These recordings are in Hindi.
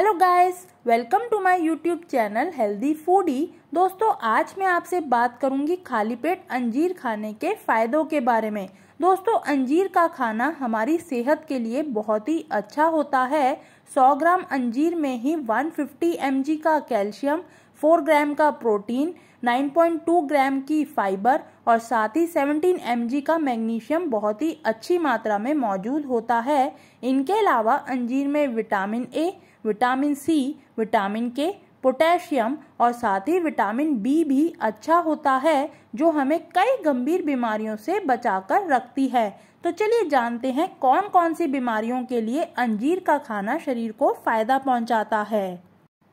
hello guys welcome to my YouTube channel healthy foodie दोस्तों आज मैं आपसे बात करूंगी खाली पेट अंजीर खाने के फायदों के बारे में दोस्तों अंजीर का खाना हमारी सेहत के लिए बहुत ही अच्छा होता है 100 ग्राम अंजीर में ही 150 फिफ्टी का कैल्शियम 4 ग्राम का प्रोटीन 9.2 ग्राम की फाइबर और साथ ही 17 एम का मैग्नीशियम बहुत ही अच्छी मात्रा में मौजूद होता है इनके अलावा अंजीर में vitamin A vitamin C vitamin K potassium और साथ ही विटामिन बी भी अच्छा होता है जो हमें कई गंभीर बीमारियों से बचाकर रखती है तो चलिए जानते हैं कौन कौन सी बीमारियों के लिए अंजीर का खाना शरीर को फायदा पहुंचाता है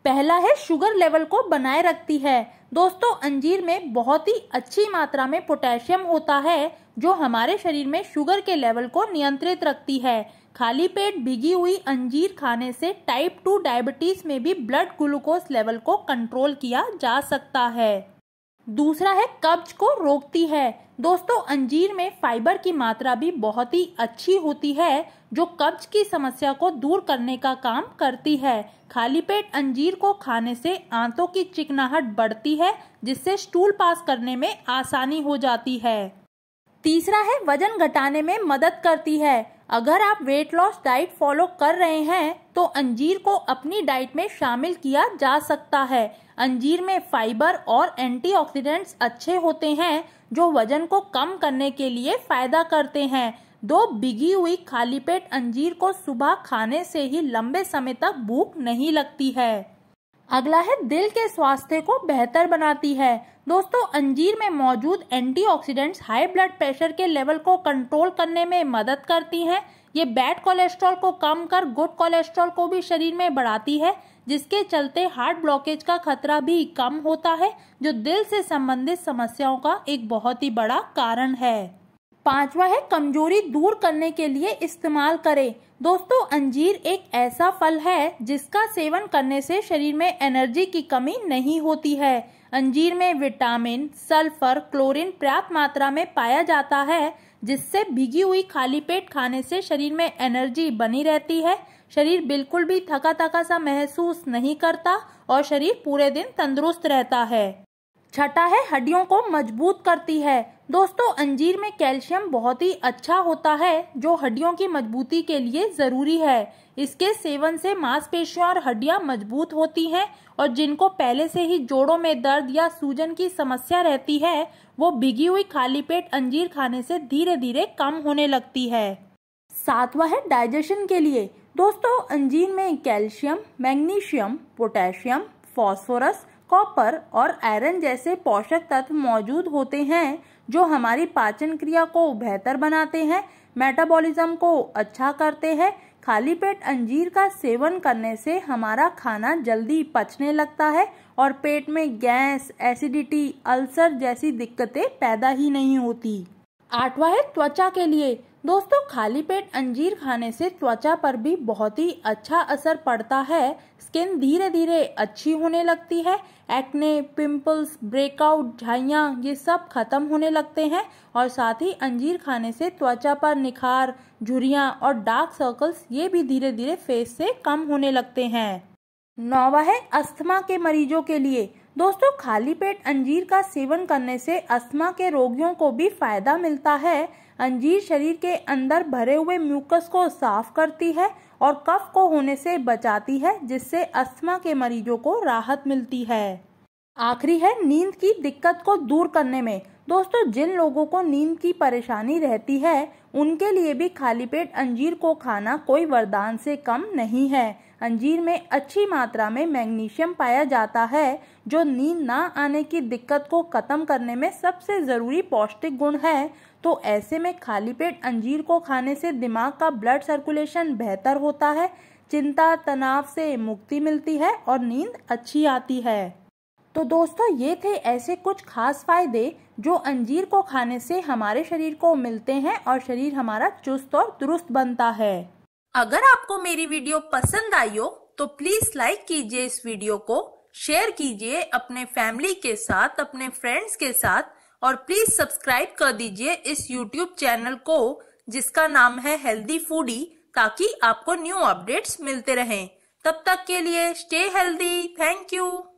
पहला है शुगर लेवल को बनाए रखती है दोस्तों अंजीर में बहुत ही अच्छी मात्रा में पोटेशियम होता है जो हमारे शरीर में शुगर के लेवल को नियंत्रित रखती है खाली पेट भिगी हुई अंजीर खाने से टाइप टू डायबिटीज में भी ब्लड ग्लूकोज लेवल को कंट्रोल किया जा सकता है दूसरा है कब्ज को रोकती है दोस्तों अंजीर में फाइबर की मात्रा भी बहुत ही अच्छी होती है जो कब्ज की समस्या को दूर करने का काम करती है खाली पेट अंजीर को खाने से आंतों की चिकनाहट बढ़ती है जिससे स्टूल पास करने में आसानी हो जाती है तीसरा है वजन घटाने में मदद करती है अगर आप वेट लॉस डाइट फॉलो कर रहे हैं तो अंजीर को अपनी डाइट में शामिल किया जा सकता है अंजीर में फाइबर और एंटीऑक्सीडेंट्स अच्छे होते हैं जो वजन को कम करने के लिए फायदा करते हैं दो बिगी हुई खाली पेट अंजीर को सुबह खाने से ही लंबे समय तक भूख नहीं लगती है अगला है दिल के स्वास्थ्य को बेहतर बनाती है दोस्तों अंजीर में मौजूद एंटीऑक्सीडेंट्स हाई ब्लड प्रेशर के लेवल को कंट्रोल करने में मदद करती हैं ये बैड कोलेस्ट्रॉल को कम कर गुड कोलेस्ट्रॉल को भी शरीर में बढ़ाती है जिसके चलते हार्ट ब्लॉकेज का खतरा भी कम होता है जो दिल से संबंधित समस्याओं का एक बहुत ही बड़ा कारण है पांचवा है कमजोरी दूर करने के लिए इस्तेमाल करें दोस्तों अंजीर एक ऐसा फल है जिसका सेवन करने से शरीर में एनर्जी की कमी नहीं होती है अंजीर में विटामिन सल्फर क्लोरीन पर्याप्त मात्रा में पाया जाता है जिससे भीगी हुई खाली पेट खाने से शरीर में एनर्जी बनी रहती है शरीर बिल्कुल भी थका थका सा महसूस नहीं करता और शरीर पूरे दिन तंदुरुस्त रहता है छठा है हड्डियों को मजबूत करती है दोस्तों अंजीर में कैल्शियम बहुत ही अच्छा होता है जो हड्डियों की मजबूती के लिए ज़रूरी है इसके सेवन से मांसपेशियां और हड्डियां मजबूत होती हैं और जिनको पहले से ही जोड़ों में दर्द या सूजन की समस्या रहती है वो भिगी हुई खाली पेट अंजीर खाने से धीरे धीरे कम होने लगती है सातवा है डाइजेशन के लिए दोस्तों अंजीर में calcium magnesium potassium phosphorus copper और आयरन जैसे पोषक तत्व मौजूद होते हैं जो हमारी पाचन क्रिया को बेहतर बनाते हैं मेटाबॉलिज्म को अच्छा करते हैं खाली पेट अंजीर का सेवन करने से हमारा खाना जल्दी पचने लगता है और पेट में गैस एसिडिटी अल्सर जैसी दिक्कतें पैदा ही नहीं होती आठवा है त्वचा के लिए दोस्तों खाली पेट अंजीर खाने से त्वचा पर भी बहुत ही अच्छा असर पड़ता है स्किन धीरे धीरे अच्छी होने लगती है एक्ने पिंपल्स ब्रेकआउट झाइया ये सब खत्म होने लगते हैं और साथ ही अंजीर खाने से त्वचा पर निखार झुरियाँ और डार्क सर्कल्स ये भी धीरे धीरे फेस से कम होने लगते हैं नौवा है अस्थमा के मरीजों के लिए दोस्तों खाली पेट अंजीर का सेवन करने से अस्थमा के रोगियों को भी फायदा मिलता है अंजीर शरीर के अंदर भरे हुए म्यूकस को साफ करती है और कफ को होने से बचाती है जिससे अस्थमा के मरीजों को राहत मिलती है आखिरी है नींद की दिक्कत को दूर करने में दोस्तों जिन लोगों को नींद की परेशानी रहती है उनके लिए भी खाली पेट अंजीर को खाना कोई वरदान से कम नहीं है अंजीर में अच्छी मात्रा में मैग्नीशियम पाया जाता है जो नींद ना आने की दिक्कत को ख़त्म करने में सबसे ज़रूरी पौष्टिक गुण है तो ऐसे में खाली पेट अंजीर को खाने से दिमाग का ब्लड सर्कुलेशन बेहतर होता है चिंता तनाव से मुक्ति मिलती है और नींद अच्छी आती है तो दोस्तों ये थे ऐसे कुछ खास फायदे जो अंजीर को खाने से हमारे शरीर को मिलते हैं और शरीर हमारा चुस्त और दुरुस्त बनता है अगर आपको मेरी वीडियो पसंद आई हो तो प्लीज लाइक कीजिए इस वीडियो को शेयर कीजिए अपने फैमिली के साथ अपने फ्रेंड्स के साथ और प्लीज सब्सक्राइब कर दीजिए इस यूट्यूब चैनल को जिसका नाम है हेल्दी फूडी ताकि आपको न्यू अपडेट्स मिलते रहें तब तक के लिए स्टे हेल्दी थैंक यू